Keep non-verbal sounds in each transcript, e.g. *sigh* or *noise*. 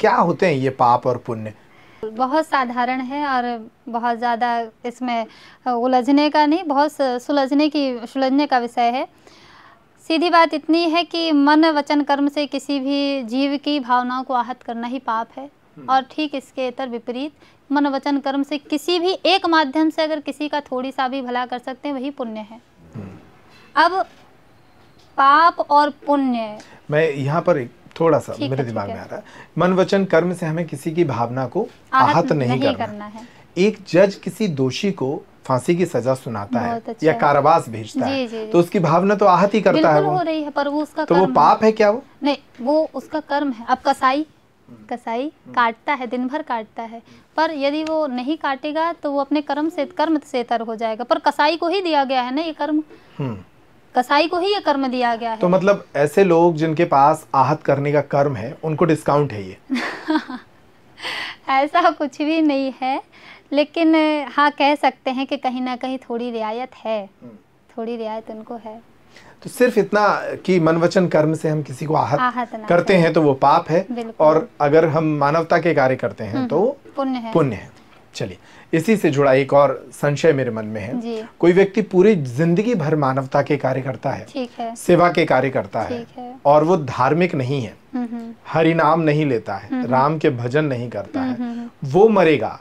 क्या होते हैं ये पाप और पुण्य बहुत साधारण है और बहुत ज़्यादा इसमें उलझने का नहीं बहुत सुलझने की सुलझने का विषय है सीधी बात इतनी है कि मन वचन कर्म से किसी भी जीव की भावनाओं को आहत करना ही पाप है हम्म। और ठीक इसके इतर विपरीत मन वचन कर्म से किसी भी एक माध्यम से अगर किसी का थोड़ी सा भी भला कर सकते हैं वही पुण्य है हम्म। अब पाप और पुण्य मैं यहाँ पर एक थोड़ा सा मेरे दिमाग में आ रहा है मन वचन कर्म से हमें किसी की भावना को आहत नहीं, करना, है एक जज किसी दोषी को फांसी की सजा सुनाता है अच्छा या कारावास भेजता है तो उसकी भावना तो आहत ही करता है वो हो रही है पर वो उसका तो वो पाप है क्या वो नहीं वो उसका कर्म है अब कसाई कसाई हम्म। काटता है दिन भर काटता है पर यदि वो नहीं काटेगा तो वो अपने कर्म से कर्म से तर हो जाएगा पर कसाई को ही दिया गया है ना ये कर्म हम्म। कसाई को ही ये कर्म दिया गया तो है तो मतलब ऐसे लोग जिनके पास आहत करने का कर्म है उनको डिस्काउंट है ये *laughs* ऐसा कुछ भी नहीं है लेकिन हाँ कह सकते हैं कि कहीं ना कहीं थोड़ी रियायत है हम्म। थोड़ी रियायत उनको है तो सिर्फ इतना कि मन वचन कर्म से हम किसी को आहत, आहत करते हैं तो वो पाप है और अगर हम मानवता के कार्य करते हैं हम्म। तो पुण्य है पुण्य है चलिए इसी से जुड़ा एक और संशय मेरे मन में है जी। कोई व्यक्ति पूरी जिंदगी भर मानवता के कार्य करता है, है। सेवा के कार्य करता है।, है और वो धार्मिक नहीं है हम्म, हम्म। हरि नाम नहीं लेता है हम्म, राम के भजन नहीं करता है वो मरेगा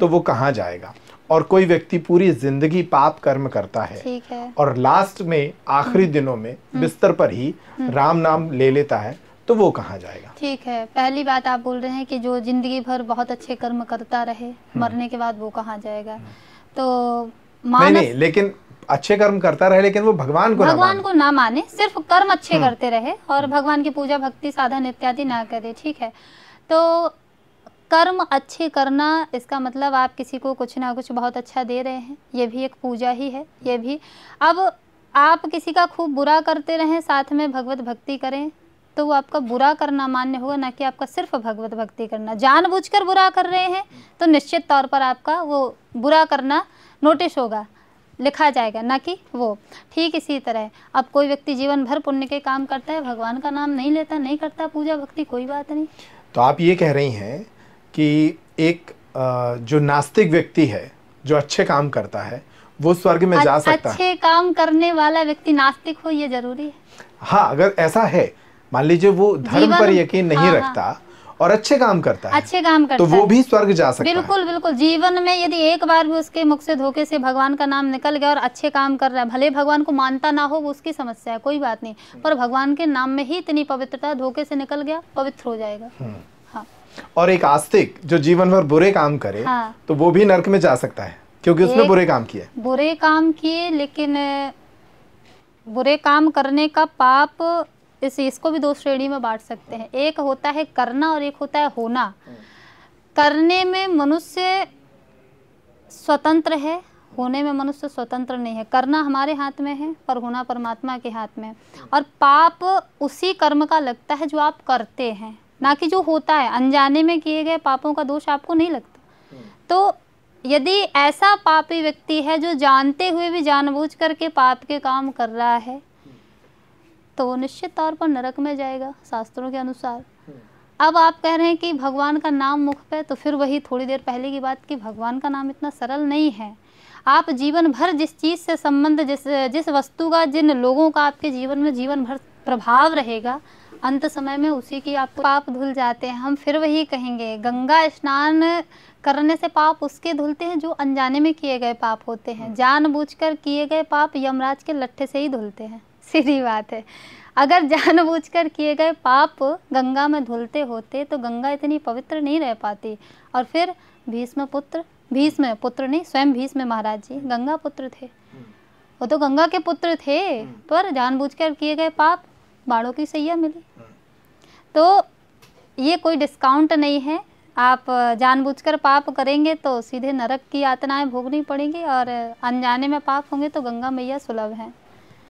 तो वो कहाँ जाएगा और कोई व्यक्ति पूरी जिंदगी पाप कर्म करता है, है। और लास्ट में आखिरी दिनों में बिस्तर पर ही राम नाम ले लेता है तो वो कहाँ जाएगा ठीक है पहली बात आप बोल रहे हैं कि जो जिंदगी भर बहुत अच्छे कर्म करता रहे हम्म। मरने के बाद वो कहाँ जाएगा हम्म। तो मानस... नहीं, नहीं लेकिन अच्छे कर्म करता रहे लेकिन वो भगवान को भगवान ना को ना माने सिर्फ कर्म अच्छे हम्म। करते रहे और भगवान की पूजा भक्ति साधन इत्यादि ना करे ठीक है तो कर्म अच्छे करना इसका मतलब आप किसी को कुछ ना कुछ बहुत अच्छा दे रहे हैं ये भी एक पूजा ही है ये भी अब आप किसी का खूब बुरा करते रहें साथ में भगवत भक्ति करें तो वो आपका बुरा करना मान्य होगा ना कि आपका सिर्फ भगवत भक्ति करना जानबूझकर बुरा कर रहे हैं तो निश्चित तौर पर आपका वो बुरा करना नोटिस होगा लिखा जाएगा ना कि वो ठीक इसी तरह अब कोई व्यक्ति जीवन भर पुण्य के काम करता है भगवान का नाम नहीं लेता नहीं करता पूजा भक्ति कोई बात नहीं तो आप ये कह रही हैं कि एक जो नास्तिक व्यक्ति है जो अच्छे काम करता है वो स्वर्ग में जा सकता है अच्छे काम करने वाला व्यक्ति नास्तिक हो ये जरूरी है हाँ अगर ऐसा है मान लीजिए वो धर्म पर यकीन नहीं हाँ, हाँ, रखता और अच्छे काम करता है अच्छे काम करता तो वो भी स्वर्ग जा सकता बिल्कुल है। बिल्कुल जीवन में यदि एक बार भी उसके मुख से धोखे से भगवान का नाम निकल गया और अच्छे काम कर रहा है भले भगवान को मानता ना हो वो उसकी समस्या है कोई बात नहीं हम्म। पर भगवान के नाम में ही इतनी पवित्रता धोखे से निकल गया पवित्र हो जाएगा हम्म। हाँ। और एक आस्तिक जो जीवन भर बुरे काम करे हाँ। तो वो भी नर्क में जा सकता है क्योंकि उसने बुरे काम किए बुरे काम किए लेकिन बुरे काम करने का पाप इस इसको भी दो श्रेणी में बांट सकते हैं एक होता है करना और एक होता है होना करने में मनुष्य स्वतंत्र है होने में मनुष्य स्वतंत्र नहीं है करना हमारे हाथ में है पर होना परमात्मा के हाथ में और पाप उसी कर्म का लगता है जो आप करते हैं ना कि जो होता है अनजाने में किए गए पापों का दोष आपको नहीं लगता तो यदि ऐसा पापी व्यक्ति है जो जानते हुए भी जानबूझ करके पाप के काम कर रहा है तो वो निश्चित तौर पर नरक में जाएगा शास्त्रों के अनुसार हम्म। अब आप कह रहे हैं कि भगवान का नाम मुख पे तो फिर वही थोड़ी देर पहले की बात कि भगवान का नाम इतना सरल नहीं है आप जीवन भर जिस चीज़ से संबंध जिस जिस वस्तु का जिन लोगों का आपके जीवन में जीवन भर प्रभाव रहेगा अंत समय में उसी की आपको पाप धुल जाते हैं हम फिर वही कहेंगे गंगा स्नान करने से पाप उसके धुलते हैं जो अनजाने में किए गए पाप होते हैं हम्म। जानबूझकर किए गए पाप यमराज के लट्ठे से ही धुलते हैं सीधी बात है अगर जानबूझकर किए गए पाप गंगा में धुलते होते तो गंगा इतनी पवित्र नहीं रह पाती और फिर भीष्म पुत्र भीष्म पुत्र नहीं स्वयं भीष्म महाराज जी गंगा पुत्र थे वो तो गंगा के पुत्र थे पर जानबूझकर किए गए पाप बाड़ों की सैया मिली तो ये कोई डिस्काउंट नहीं है आप जानबूझकर पाप करेंगे तो सीधे नरक की यातनाएं भोगनी पड़ेंगी और अनजाने में पाप होंगे तो गंगा मैया सुलभ हैं